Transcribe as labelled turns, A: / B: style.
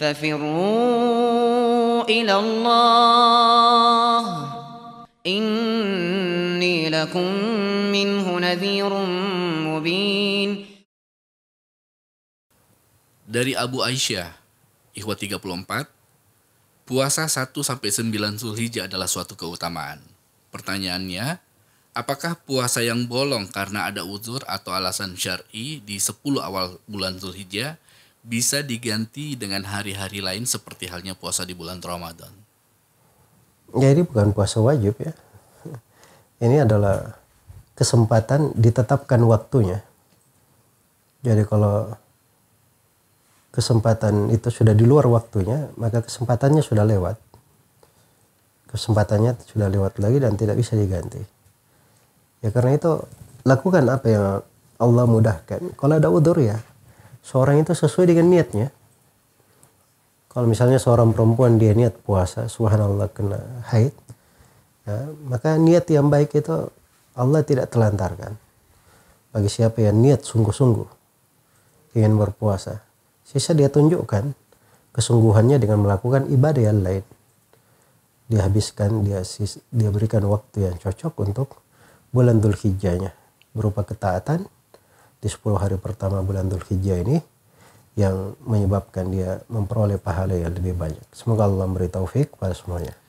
A: ففروا إلى الله إني لكم منه نذير مبين
B: Dari Abu Aisyah, Ikhwa 34, puasa 1 sampai 9 Zulhijjah adalah suatu keutamaan. Pertanyaannya, apakah puasa yang bolong karena ada uzur atau alasan syar'i di 10 awal bulan Zulhijjah bisa diganti dengan hari-hari lain seperti halnya puasa di bulan Ramadan?
A: Ya ini bukan puasa wajib ya. Ini adalah kesempatan ditetapkan waktunya. Jadi kalau kesempatan itu sudah di luar waktunya, maka kesempatannya sudah lewat. Kesempatannya sudah lewat lagi dan tidak bisa diganti. Ya karena itu lakukan apa yang Allah mudahkan. Kalau ada udur ya seorang itu sesuai dengan niatnya. Kalau misalnya seorang perempuan dia niat puasa, subhanallah kena haid, ya, maka niat yang baik itu Allah tidak telantarkan. Bagi siapa yang niat sungguh-sungguh ingin berpuasa, sisa dia tunjukkan kesungguhannya dengan melakukan ibadah yang lain. Dia habiskan, dia dia berikan waktu yang cocok untuk bulan Dzulhijjahnya berupa ketaatan di 10 hari pertama bulan Dhul Hijjah ini yang menyebabkan dia memperoleh pahala yang lebih banyak. Semoga Allah memberi taufik pada semuanya.